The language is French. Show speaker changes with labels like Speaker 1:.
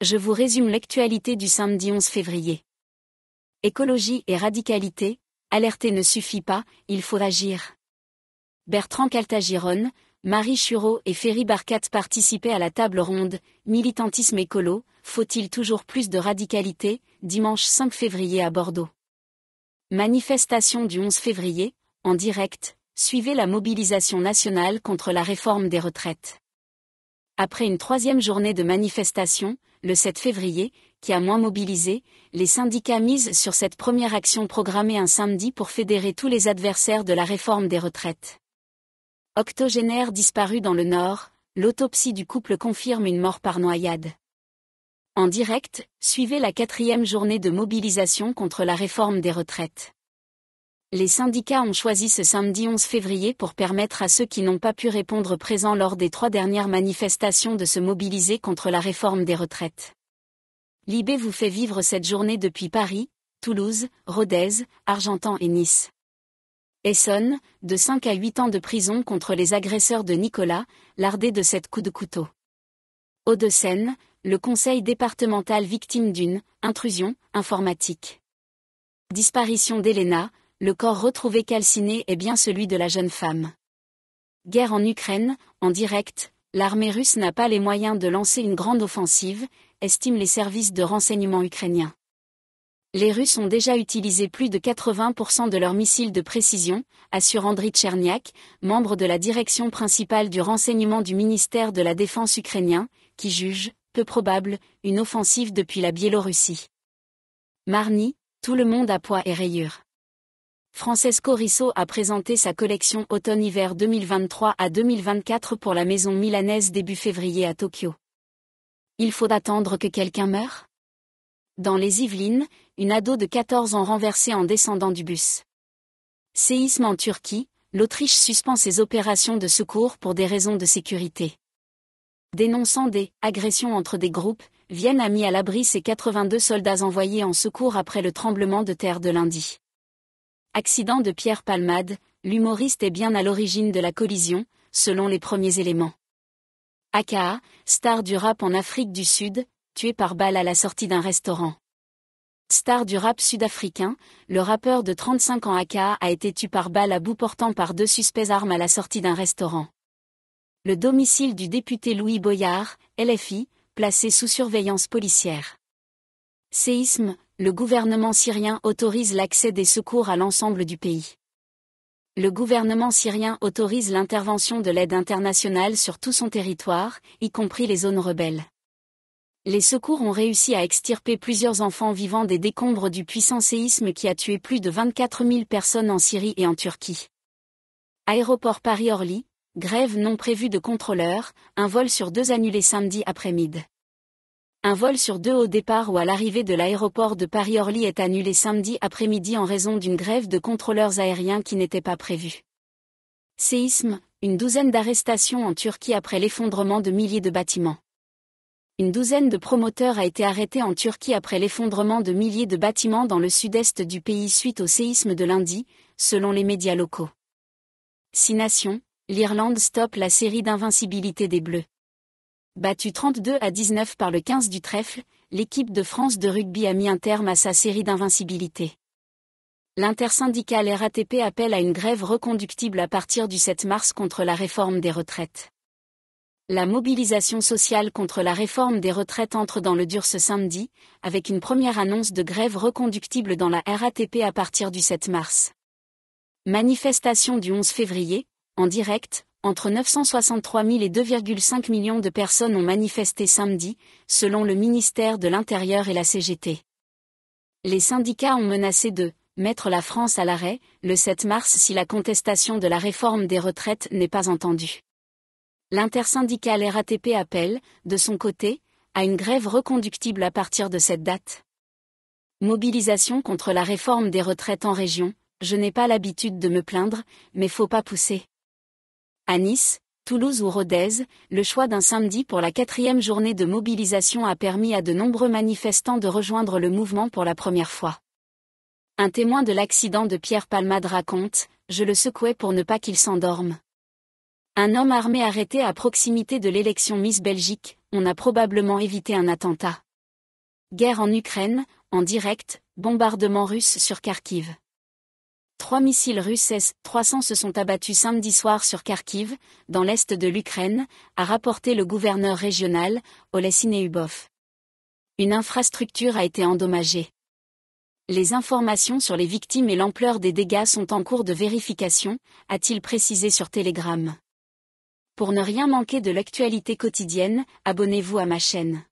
Speaker 1: je vous résume l'actualité du samedi 11 février. Écologie et radicalité, alerter ne suffit pas, il faut agir. Bertrand Caltagiron, Marie Chureau et Ferry Barcat participaient à la table ronde Militantisme écolo, faut-il toujours plus de radicalité dimanche 5 février à Bordeaux. Manifestation du 11 février, en direct, suivez la mobilisation nationale contre la réforme des retraites. Après une troisième journée de manifestation, le 7 février, qui a moins mobilisé, les syndicats misent sur cette première action programmée un samedi pour fédérer tous les adversaires de la réforme des retraites. Octogénaire disparu dans le Nord, l'autopsie du couple confirme une mort par noyade. En direct, suivez la quatrième journée de mobilisation contre la réforme des retraites. Les syndicats ont choisi ce samedi 11 février pour permettre à ceux qui n'ont pas pu répondre présents lors des trois dernières manifestations de se mobiliser contre la réforme des retraites. Libé vous fait vivre cette journée depuis Paris, Toulouse, Rodez, Argentan et Nice. Essonne, de 5 à 8 ans de prison contre les agresseurs de Nicolas, lardé de 7 coups de couteau. eau de seine le conseil départemental victime d'une intrusion informatique. Disparition d'Elena, le corps retrouvé calciné est bien celui de la jeune femme. Guerre en Ukraine, en direct, l'armée russe n'a pas les moyens de lancer une grande offensive, estiment les services de renseignement ukrainiens. Les Russes ont déjà utilisé plus de 80% de leurs missiles de précision, assure Andriy Tcherniak, membre de la direction principale du renseignement du ministère de la Défense ukrainien, qui juge, peu probable, une offensive depuis la Biélorussie. Marni, tout le monde à poids et rayures. Francesco Risso a présenté sa collection automne-hiver 2023 à 2024 pour la maison milanaise début février à Tokyo. Il faut attendre que quelqu'un meure Dans les Yvelines, une ado de 14 ans renversée en descendant du bus. Séisme en Turquie, l'Autriche suspend ses opérations de secours pour des raisons de sécurité. Dénonçant des agressions entre des groupes, Vienne a mis à l'abri ses 82 soldats envoyés en secours après le tremblement de terre de lundi. Accident de Pierre Palmade, l'humoriste est bien à l'origine de la collision, selon les premiers éléments. Aka, star du rap en Afrique du Sud, tué par balle à la sortie d'un restaurant. Star du rap sud-africain, le rappeur de 35 ans Aka a été tué par balle à bout portant par deux suspects armes à la sortie d'un restaurant. Le domicile du député Louis Boyard, LFI, placé sous surveillance policière. Séisme, le gouvernement syrien autorise l'accès des secours à l'ensemble du pays. Le gouvernement syrien autorise l'intervention de l'aide internationale sur tout son territoire, y compris les zones rebelles. Les secours ont réussi à extirper plusieurs enfants vivant des décombres du puissant séisme qui a tué plus de 24 000 personnes en Syrie et en Turquie. Aéroport Paris-Orly, grève non prévue de contrôleurs, un vol sur deux annulé samedi après-midi. Un vol sur deux au départ ou à l'arrivée de l'aéroport de Paris-Orly est annulé samedi après-midi en raison d'une grève de contrôleurs aériens qui n'était pas prévue. Séisme, une douzaine d'arrestations en Turquie après l'effondrement de milliers de bâtiments. Une douzaine de promoteurs a été arrêtée en Turquie après l'effondrement de milliers de bâtiments dans le sud-est du pays suite au séisme de lundi, selon les médias locaux. Six nations, l'Irlande stoppe la série d'invincibilité des Bleus. Battue 32 à 19 par le 15 du trèfle, l'équipe de France de rugby a mis un terme à sa série d'invincibilité. L'intersyndicale RATP appelle à une grève reconductible à partir du 7 mars contre la réforme des retraites. La mobilisation sociale contre la réforme des retraites entre dans le dur ce samedi, avec une première annonce de grève reconductible dans la RATP à partir du 7 mars. Manifestation du 11 février, en direct, entre 963 000 et 2,5 millions de personnes ont manifesté samedi, selon le ministère de l'Intérieur et la CGT. Les syndicats ont menacé de mettre la France à l'arrêt le 7 mars si la contestation de la réforme des retraites n'est pas entendue. L'intersyndicale RATP appelle, de son côté, à une grève reconductible à partir de cette date. Mobilisation contre la réforme des retraites en région, je n'ai pas l'habitude de me plaindre, mais faut pas pousser. À Nice, Toulouse ou Rodez, le choix d'un samedi pour la quatrième journée de mobilisation a permis à de nombreux manifestants de rejoindre le mouvement pour la première fois. Un témoin de l'accident de Pierre Palmade raconte, je le secouais pour ne pas qu'il s'endorme. Un homme armé arrêté à proximité de l'élection Miss Belgique, on a probablement évité un attentat. Guerre en Ukraine, en direct, bombardement russe sur Kharkiv. Trois missiles russes S-300 se sont abattus samedi soir sur Kharkiv, dans l'est de l'Ukraine, a rapporté le gouverneur régional, Olesineubov. Une infrastructure a été endommagée. Les informations sur les victimes et l'ampleur des dégâts sont en cours de vérification, a-t-il précisé sur Telegram. Pour ne rien manquer de l'actualité quotidienne, abonnez-vous à ma chaîne.